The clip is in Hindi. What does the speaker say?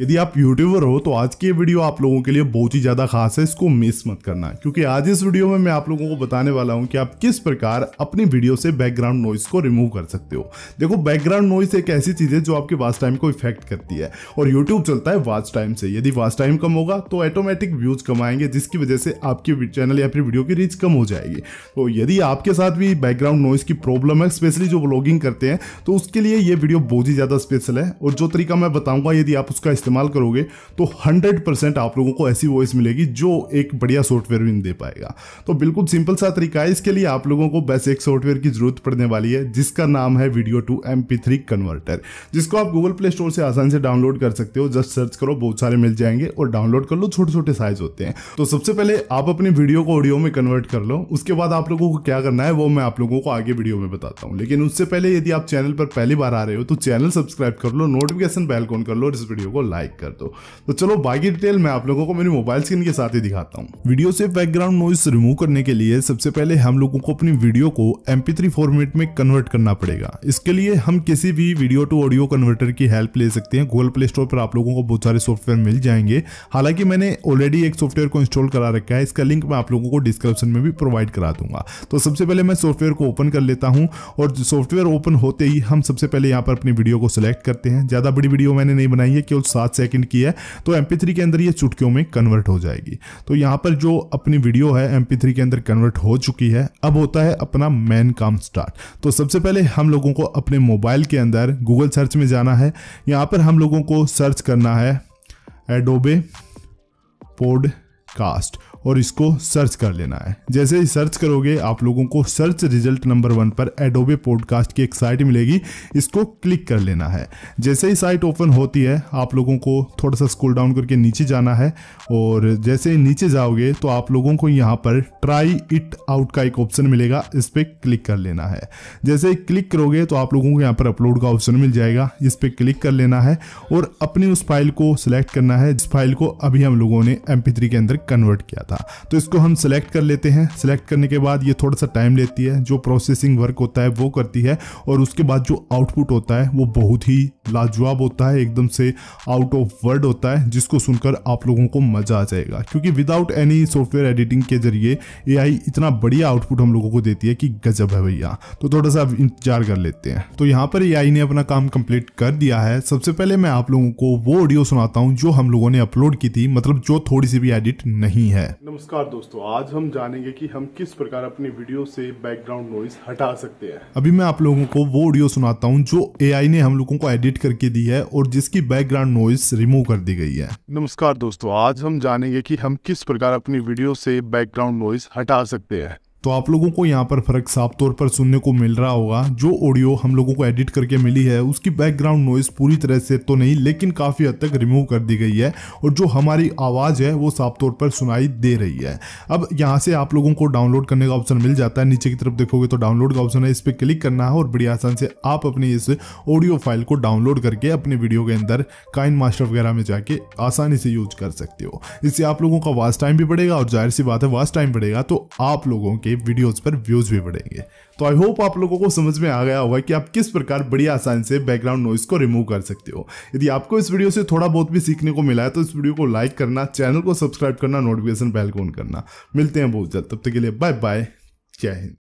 यदि आप यूट्यूबर हो तो आज की ये वीडियो आप लोगों के लिए बहुत ही ज़्यादा खास है इसको मिस मत करना क्योंकि आज इस वीडियो में मैं आप लोगों को बताने वाला हूं कि आप किस प्रकार अपनी वीडियो से बैकग्राउंड नॉइस को रिमूव कर सकते हो देखो बैकग्राउंड नॉइस एक ऐसी चीज़ है जो आपके वाच टाइम को इफेक्ट करती है और यूट्यूब चलता है वाच टाइम से यदि वाच टाइम कम होगा तो ऑटोमेटिक व्यूज़ कमाएंगे जिसकी वजह से आपके चैनल या फिर वीडियो की रीच कम हो जाएगी तो यदि आपके साथ भी बैकग्राउंड नॉइस की प्रॉब्लम है स्पेशली जो ब्लॉगिंग करते हैं तो उसके लिए ये वीडियो बहुत ही ज़्यादा स्पेशल है और जो तरीका मैं बताऊंगा यदि आप उसका इस्तेमाल करोगे तो 100 परसेंट आप लोगों को ऐसी वॉइस मिलेगी जो एक बढ़िया सॉफ्टवेयर भी दे पाएगा तो बिल्कुल सिंपल सा तरीका है इसके लिए आप लोगों को बस एक सॉफ्टवेयर की जरूरत पड़ने वाली है जिसका नाम है वीडियो टू एम कन्वर्टर जिसको आप गूगल प्ले स्टोर से आसान से डाउनलोड कर सकते हो जस्ट सर्च करो बहुत सारे मिल जाएंगे और डाउनलोड कर लो छोटे छोटे साइज होते हैं तो सबसे पहले आप अपनी वीडियो को ऑडियो में कन्वर्ट कर लो उसके बाद आप लोगों को क्या करना है वो मैं आप लोगों को आगे वीडियो में बताता हूँ लेकिन उससे पहले यदि आप चैनल पर पहली बार आ रहे हो तो चैनल सब्सक्राइब कर लो नोटिफिकेशन बेल को ऑन कर लो और इस वीडियो को लाइक हाइक कर दो तो चलो बाकी डिटेल मैं आप लोगों को मेरी मोबाइल स्क्रीन के साथ ही दिखाता हूँ वीडियो से बैकग्राउंड नॉइस रिमूव करने के लिए सबसे पहले हम लोगों को अपनी वीडियो को एम फॉर्मेट में कन्वर्ट करना पड़ेगा इसके लिए हम किसी भी वीडियो टू ऑडियो कन्वर्टर की हेल्प ले सकते हैं गूगल प्ले स्टोर पर आप लोगों को बहुत सारे सॉफ्टवेयर मिल जाएंगे हालांकि मैंने ऑलरेडी एक सॉफ्टवेयर को इंस्टॉल करा रखा है इसका लिंक मैं आप लोगों को डिस्क्रिप्शन में भी प्रोवाइड करा दूंगा तो सबसे पहले मैं सॉफ्टवेयर को ओपन कर लेता हूं और सॉफ्टवेयर ओपन होते ही हम सबसे पहले यहां पर अपनी वीडियो को सिलेक्ट करते हैं ज़्यादा बड़ी वीडियो मैंने नहीं बनाई है केवल सात सेकंड की है तो एम के अंदर ये चुटकियों में कन्वर्ट हो जाएगी तो यहाँ पर जो अपनी वीडियो है एम के अंदर कन्वर्ट हो चुकी है अब होता है अपना मैन काम स्टार्ट तो सबसे पहले हम लोगों को अपने मोबाइल के अंदर गूगल सर्च में जाना है यहाँ पर हम लोगों को सर्च करना है एडोबे पोडकास्ट और इसको सर्च कर लेना है जैसे ही सर्च करोगे आप लोगों को सर्च रिजल्ट नंबर वन पर एडोबे पॉडकास्ट की एक साइट मिलेगी इसको क्लिक कर लेना है जैसे ही साइट ओपन होती है आप लोगों को थोड़ा सा स्कूल डाउन करके नीचे जाना है और जैसे ही नीचे जाओगे तो आप लोगों को यहाँ पर ट्राई इट आउट का एक ऑप्शन मिलेगा इस पर क्लिक कर लेना है जैसे ही क्लिक करोगे तो आप लोगों को यहाँ पर अपलोड का ऑप्शन मिल जाएगा इस पर क्लिक कर लेना है और अपनी उस फाइल को सिलेक्ट करना है जिस फाइल को अभी हम लोगों ने एम के अंदर कन्वर्ट किया था था तो इसको हम सेलेक्ट कर लेते हैं सेलेक्ट करने के बाद ये थोड़ा सा टाइम लेती है जो प्रोसेसिंग वर्क होता है वो करती है और उसके बाद जो आउटपुट होता है वो बहुत ही लाजवाब होता है एकदम से आउट ऑफ वर्ड होता है जिसको सुनकर आप लोगों को मज़ा आ जाएगा क्योंकि विदाउट एनी सॉफ्टवेयर एडिटिंग के जरिए ए इतना बढ़िया आउटपुट हम लोगों को देती है कि गजब है भैया तो थोड़ा सा इंतजार कर लेते हैं तो यहाँ पर ए ने अपना काम कंप्लीट कर दिया है सबसे पहले मैं आप लोगों को वो ऑडियो सुनाता हूँ जो हम लोगों ने अपलोड की थी मतलब जो थोड़ी सी भी एडिट नहीं है नमस्कार दोस्तों आज हम जानेंगे कि हम किस प्रकार अपनी वीडियो से बैकग्राउंड नॉइस हटा सकते हैं अभी मैं आप लोगों को वो ऑडियो सुनाता हूँ जो एआई ने हम लोगों को एडिट करके दी है और जिसकी बैकग्राउंड नॉइस रिमूव कर दी गई है नमस्कार दोस्तों आज हम जानेंगे की हम किस प्रकार अपनी वीडियो से बैकग्राउंड नॉइस हटा सकते हैं तो आप लोगों को यहाँ पर फर्क साफ तौर पर सुनने को मिल रहा होगा जो ऑडियो हम लोगों को एडिट करके मिली है उसकी बैकग्राउंड नॉइस पूरी तरह से तो नहीं लेकिन काफ़ी हद तक रिमूव कर दी गई है और जो हमारी आवाज़ है वो साफ तौर पर सुनाई दे रही है अब यहाँ से आप लोगों को डाउनलोड करने का ऑप्शन मिल जाता है नीचे की तरफ देखोगे तो डाउनलोड का ऑप्शन है इस पर क्लिक करना है और बड़ी आसान से आप अपनी इस ऑडियो फाइल को डाउनलोड करके अपने वीडियो के अंदर काइन मास्टर वगैरह में जाके आसानी से यूज कर सकते हो इससे आप लोगों का वास्ट टाइम भी बढ़ेगा और जाहिर सी बात है वास्ट टाइम बढ़ेगा तो आप लोगों के के वीडियोस पर व्यूज भी बढ़ेंगे तो आई होप आप लोगों को समझ में आ गया होगा कि आप किस प्रकार बड़ी आसानी से बैकग्राउंड नॉइस को रिमूव कर सकते हो यदि आपको इस वीडियो से थोड़ा बहुत भी सीखने को मिला है तो इस वीडियो को लाइक करना चैनल को सब्सक्राइब करना नोटिफिकेशन बेल को ऑन करना मिलते हैं बहुत जल्द तब तक के लिए बाय बाय जय हिंद